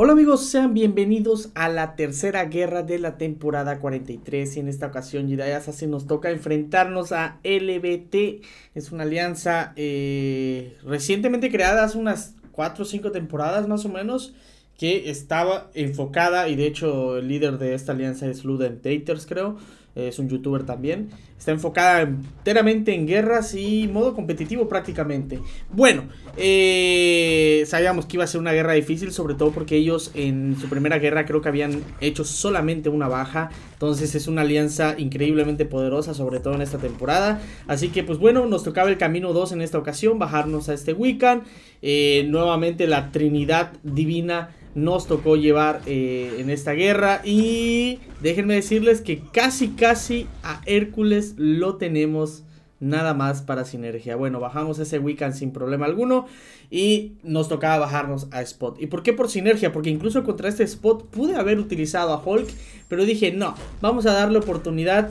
Hola amigos, sean bienvenidos a la tercera guerra de la temporada 43 y en esta ocasión Jedi así nos toca enfrentarnos a LBT, es una alianza eh, recientemente creada hace unas 4 o 5 temporadas más o menos que estaba enfocada y de hecho el líder de esta alianza es Luden Taters creo, es un youtuber también. Está enfocada enteramente en guerras y modo competitivo prácticamente. Bueno, eh, sabíamos que iba a ser una guerra difícil, sobre todo porque ellos en su primera guerra creo que habían hecho solamente una baja. Entonces es una alianza increíblemente poderosa, sobre todo en esta temporada. Así que pues bueno, nos tocaba el camino 2 en esta ocasión, bajarnos a este Wiccan. Eh, nuevamente la Trinidad Divina nos tocó llevar eh, en esta guerra. Y déjenme decirles que casi, casi a Hércules lo tenemos nada más para sinergia. Bueno, bajamos ese weekend sin problema alguno y nos tocaba bajarnos a Spot. ¿Y por qué por sinergia? Porque incluso contra este Spot pude haber utilizado a Hulk, pero dije no, vamos a darle oportunidad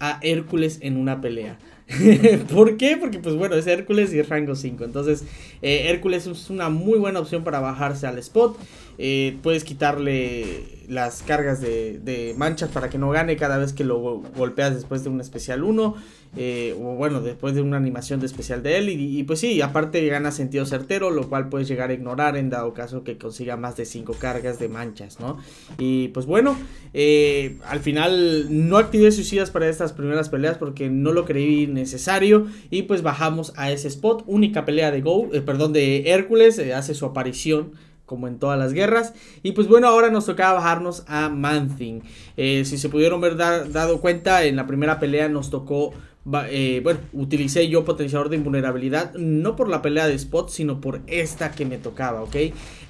a Hércules en una pelea. ¿Por qué? Porque pues bueno, es Hércules y es rango 5. Entonces eh, Hércules es una muy buena opción para bajarse al spot. Eh, puedes quitarle las cargas de, de, manchas para que no gane cada vez que lo golpeas después de un especial 1. Eh, o bueno, después de una animación de especial de él. Y, pues sí, aparte gana sentido certero, lo cual puedes llegar a ignorar en dado caso que consiga más de 5 cargas de manchas, ¿no? Y pues bueno, eh, al final no activé suicidas para estas primeras peleas porque no lo creí necesario. Y pues bajamos a ese spot, única pelea de Go, eh, perdón, de Hércules, hace su aparición como en todas las guerras. Y pues bueno, ahora nos tocaba bajarnos a Manthing. si se pudieron ver dado cuenta, en la primera pelea nos tocó eh, bueno, utilicé yo potenciador de invulnerabilidad, no por la pelea de spot, sino por esta que me tocaba, ¿ok?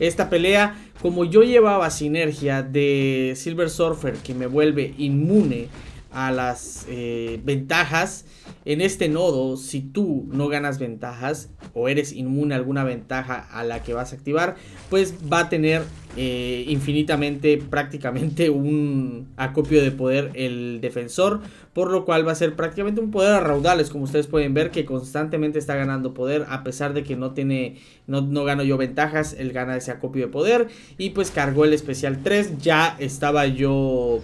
Esta pelea, como yo llevaba sinergia de Silver Surfer que me vuelve inmune a las eh, ventajas. En este nodo, si tú no ganas ventajas o eres inmune a alguna ventaja a la que vas a activar, pues va a tener eh, infinitamente prácticamente un acopio de poder el defensor, por lo cual va a ser prácticamente un poder a raudales, como ustedes pueden ver, que constantemente está ganando poder, a pesar de que no tiene, no, no gano yo ventajas, él gana ese acopio de poder, y pues cargó el especial 3, ya estaba yo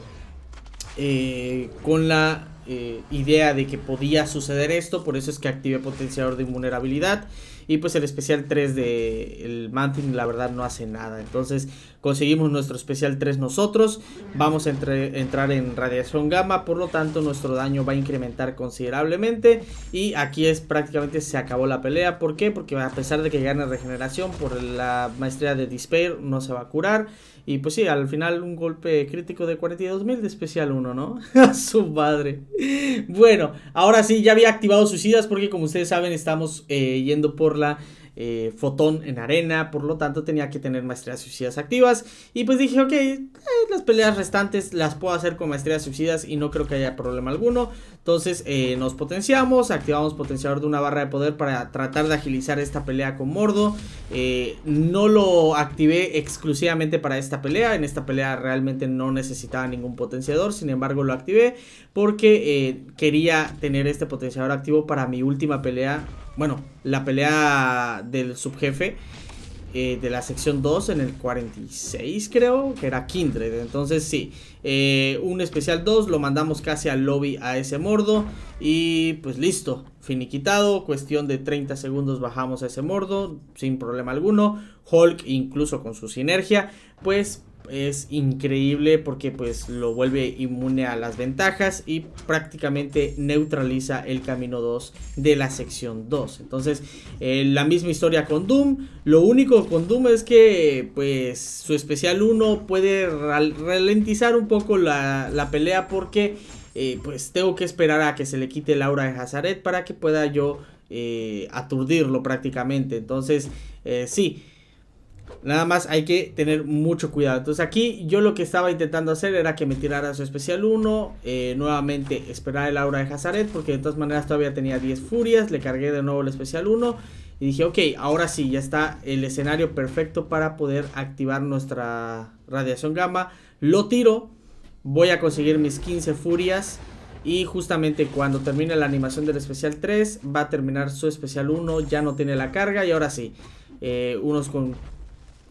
eh, con la eh, idea de que podía suceder esto, por eso es que activé potenciador de invulnerabilidad. Y pues el especial 3 de el Mantin la verdad no hace nada. Entonces conseguimos nuestro especial 3 nosotros, vamos a entrar en radiación gamma, por lo tanto nuestro daño va a incrementar considerablemente y aquí es prácticamente se acabó la pelea, ¿por qué? Porque a pesar de que gana regeneración por la maestría de Despair no se va a curar y pues sí, al final un golpe crítico de 42.000 de especial 1, ¿no? su madre. Bueno, ahora sí, ya había activado suicidas porque como ustedes saben estamos eh, yendo por la eh, fotón en arena, por lo tanto tenía que tener maestrías suicidas activas. Y pues dije, ok, eh, las peleas restantes las puedo hacer con maestrías suicidas y no creo que haya problema alguno. Entonces eh, nos potenciamos, activamos potenciador de una barra de poder para tratar de agilizar esta pelea con Mordo. no lo activé exclusivamente para esta pelea, en esta pelea realmente no necesitaba ningún potenciador, sin embargo lo activé porque quería tener este potenciador activo para mi última pelea bueno, la pelea del subjefe eh, de la sección 2 en el 46 creo, que era Kindred. Entonces sí, eh, un especial 2 lo mandamos casi al lobby a ese mordo y pues listo, finiquitado, cuestión de 30 segundos bajamos a ese mordo sin problema alguno. Hulk incluso con su sinergia, pues es increíble porque pues lo vuelve inmune a las ventajas y prácticamente neutraliza el camino 2 de la sección 2. Entonces, eh, la misma historia con Doom. Lo único con Doom es que pues su especial 1 puede ralentizar un poco la, pelea porque eh, pues tengo que esperar a que se le quite Laura aura de Hazaret para que pueda yo eh, aturdirlo prácticamente. Entonces, sí. Nada más hay que tener mucho cuidado. Entonces aquí yo lo que estaba intentando hacer era que me tirara su especial 1. Eh, nuevamente esperar el aura de Hazaret porque de todas maneras todavía tenía 10 furias. Le cargué de nuevo el especial 1 y dije, ok, ahora sí, ya está el escenario perfecto para poder activar nuestra radiación gamma. Lo tiro, voy a conseguir mis 15 furias. Y justamente cuando termine la animación del especial 3, va a terminar su especial 1, ya no tiene la carga y ahora sí, eh, unos con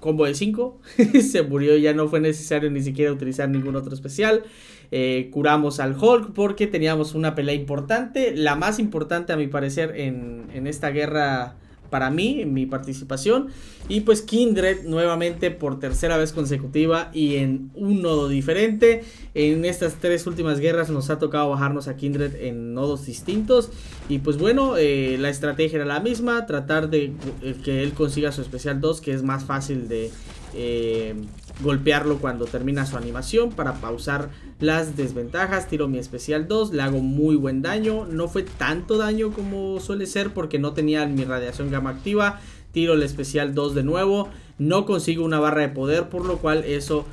combo de 5. se murió, ya no fue necesario ni siquiera utilizar ningún otro especial. Eh, curamos al Hulk porque teníamos una pelea importante, la más importante a mi parecer en, en esta guerra para mí, en mi participación. Y pues Kindred nuevamente por tercera vez consecutiva y en un nodo diferente. En estas tres últimas guerras nos ha tocado bajarnos a Kindred en nodos distintos. Y pues bueno, eh, la estrategia era la misma, tratar de eh, que él consiga su especial 2, que es más fácil de... Eh, golpearlo cuando termina su animación para pausar las desventajas. Tiro mi especial 2, le hago muy buen daño. No fue tanto daño como suele ser porque no tenía mi radiación gamma activa. Tiro el especial 2 de nuevo. No consigo una barra de poder, por lo cual eso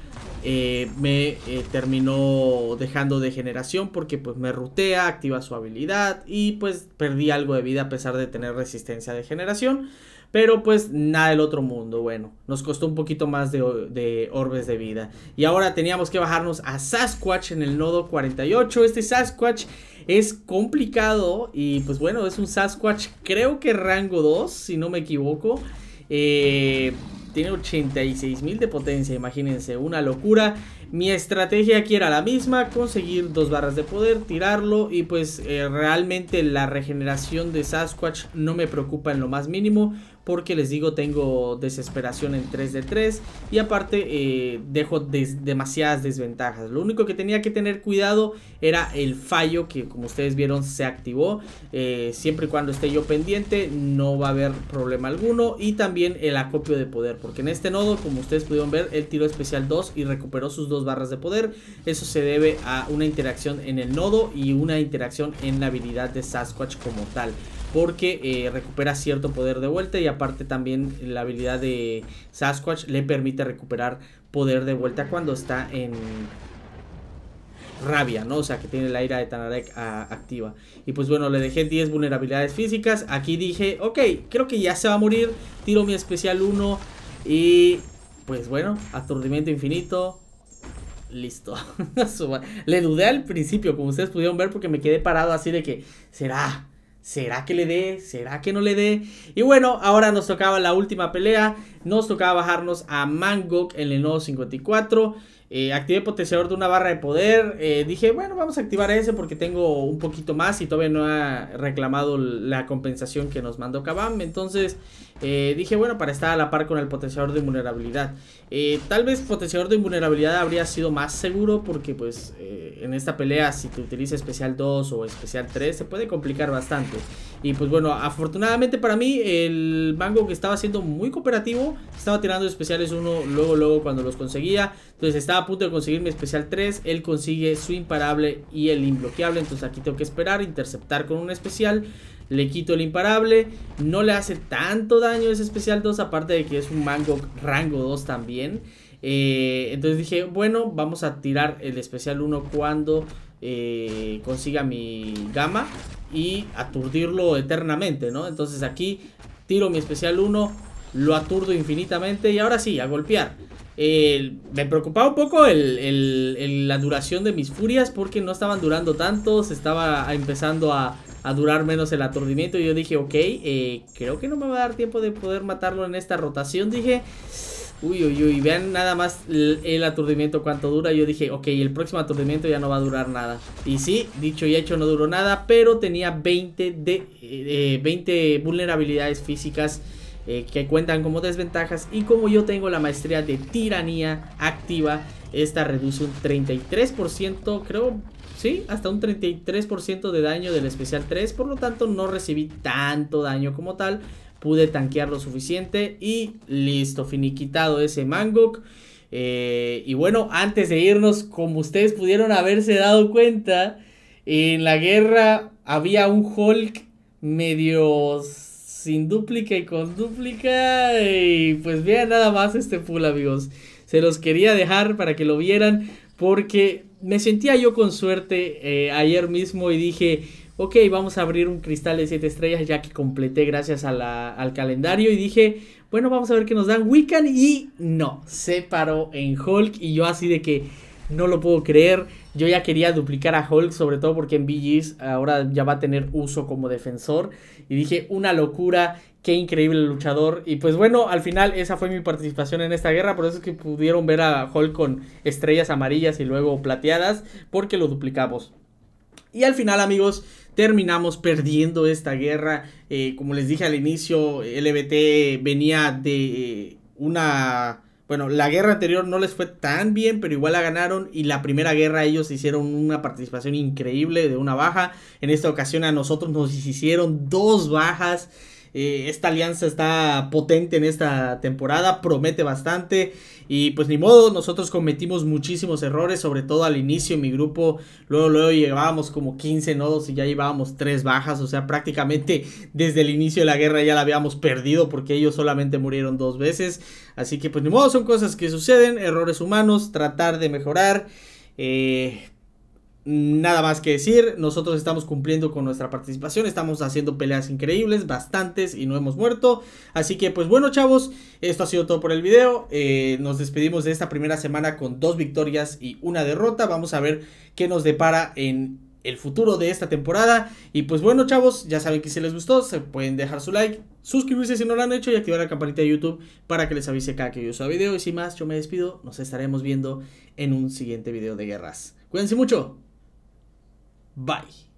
eh, me eh, terminó dejando de generación porque pues me rutea, activa su habilidad y pues perdí algo de vida a pesar de tener resistencia de generación. Pero pues nada del otro mundo. Bueno, nos costó un poquito más de, orbes de vida. Y ahora teníamos que bajarnos a Sasquatch en el nodo 48. Este Sasquatch es complicado y pues bueno, es un Sasquatch creo que rango 2, si no me equivoco. Eh, tiene 86.000 mil de potencia, imagínense, una locura. Mi estrategia aquí era la misma, conseguir dos barras de poder, tirarlo y pues eh, realmente la regeneración de Sasquatch no me preocupa en lo más mínimo porque les digo tengo desesperación en 3 de 3 y aparte eh, dejo demasiadas desventajas. Lo único que tenía que tener cuidado era el fallo que como ustedes vieron se activó. Eh, siempre y cuando esté yo pendiente no va a haber problema alguno y también el acopio de poder porque en este nodo como ustedes pudieron ver el tiro especial 2 y recuperó sus dos barras de poder. Eso se debe a una interacción en el nodo y una interacción en la habilidad de Sasquatch como tal porque eh, recupera cierto poder de vuelta y aparte también la habilidad de Sasquatch le permite recuperar poder de vuelta cuando está en rabia, ¿no? O sea, que tiene la ira de Tanarek ah, activa. Y pues bueno, le dejé 10 vulnerabilidades físicas. Aquí dije, ok, creo que ya se va a morir. Tiro mi especial 1 y pues bueno, aturdimiento infinito. Listo. le dudé al principio, como ustedes pudieron ver, porque me quedé parado así de que, ¿será? ¿Será que le dé? ¿Será que no le dé? Y bueno, ahora nos tocaba la última pelea nos tocaba bajarnos a Mangok en el nodo 54. Eh, activé potenciador de una barra de poder. Eh, dije, bueno, vamos a activar ese porque tengo un poquito más y todavía no ha reclamado la compensación que nos mandó Kabam. Entonces eh, dije, bueno, para estar a la par con el potenciador de invulnerabilidad. Eh, tal vez potenciador de invulnerabilidad habría sido más seguro porque pues en esta pelea si te utiliza especial 2 o especial 3 se puede complicar bastante. Y pues bueno, afortunadamente para mí el mango estaba siendo muy cooperativo estaba tirando especiales uno luego, luego cuando los conseguía. Entonces estaba a punto de conseguir mi especial 3. Él consigue su imparable y el imbloqueable. Entonces aquí tengo que esperar, interceptar con un especial. Le quito el imparable. No le hace tanto daño ese especial 2. Aparte de que es un mango rango 2 también. Eh, entonces dije, bueno, vamos a tirar el especial 1 cuando eh, consiga mi gama y aturdirlo eternamente, ¿no? Entonces aquí tiro mi especial 1, lo aturdo infinitamente y ahora sí, a golpear. me preocupaba un poco la duración de mis furias porque no estaban durando tanto, se estaba empezando a, durar menos el aturdimiento y yo dije, ok, eh, creo que no me va a dar tiempo de poder matarlo en esta rotación, dije... Uy, uy, uy, vean nada más el, aturdimiento cuánto dura. Yo dije, ok, el próximo aturdimiento ya no va a durar nada. Y sí, dicho y hecho, no duró nada, pero tenía 20, de, 20 eh, vulnerabilidades físicas eh, que cuentan como desventajas y como yo tengo la maestría de tiranía activa, esta reduce un 33%, creo, sí, hasta un 33% de daño del especial 3, por lo tanto no recibí tanto daño como tal, pude tanquear lo suficiente y listo, finiquitado ese Mangok. Eh, y bueno, antes de irnos, como ustedes pudieron haberse dado cuenta, en la guerra había un Hulk medio sin dúplica y con dúplica. Y pues vean nada más este pool, amigos. Se los quería dejar para que lo vieran. Porque me sentía yo con suerte eh, ayer mismo y dije, ok, vamos a abrir un cristal de 7 estrellas ya que completé gracias al calendario. Y dije, bueno, vamos a ver qué nos dan Wiccan. Y no, se paró en Hulk y yo así de que no lo puedo creer. Yo ya quería duplicar a Hulk, sobre todo porque en VGs ahora ya va a tener uso como defensor. Y dije, una locura, qué increíble luchador. Y pues bueno, al final esa fue mi participación en esta guerra. Por eso es que pudieron ver a Hulk con estrellas amarillas y luego plateadas, porque lo duplicamos. Y al final, amigos, terminamos perdiendo esta guerra. Eh, como les dije al inicio, LBT venía de eh, una bueno, la guerra anterior no les fue tan bien, pero igual la ganaron. Y la primera guerra ellos hicieron una participación increíble de una baja. En esta ocasión a nosotros nos hicieron dos bajas. Eh, esta alianza está potente en esta temporada, promete bastante. Y pues ni modo, nosotros cometimos muchísimos errores, sobre todo al inicio en mi grupo. Luego, luego llevábamos como 15 nodos y ya llevábamos 3 bajas. O sea, prácticamente desde el inicio de la guerra ya la habíamos perdido porque ellos solamente murieron dos veces. Así que pues ni modo, son cosas que suceden, errores humanos, tratar de mejorar. Eh, nada más que decir, nosotros estamos cumpliendo con nuestra participación, estamos haciendo peleas increíbles, bastantes y no hemos muerto. Así que pues bueno chavos, esto ha sido todo por el video. Eh, nos despedimos de esta primera semana con dos victorias y una derrota. Vamos a ver qué nos depara en el futuro de esta temporada. Y pues bueno, chavos, ya saben que si les gustó, se pueden dejar su like, suscribirse si no lo han hecho y activar la campanita de YouTube para que les avise cada que yo suba video. Y sin más, yo me despido. Nos estaremos viendo en un siguiente video de guerras. Cuídense mucho. Bye.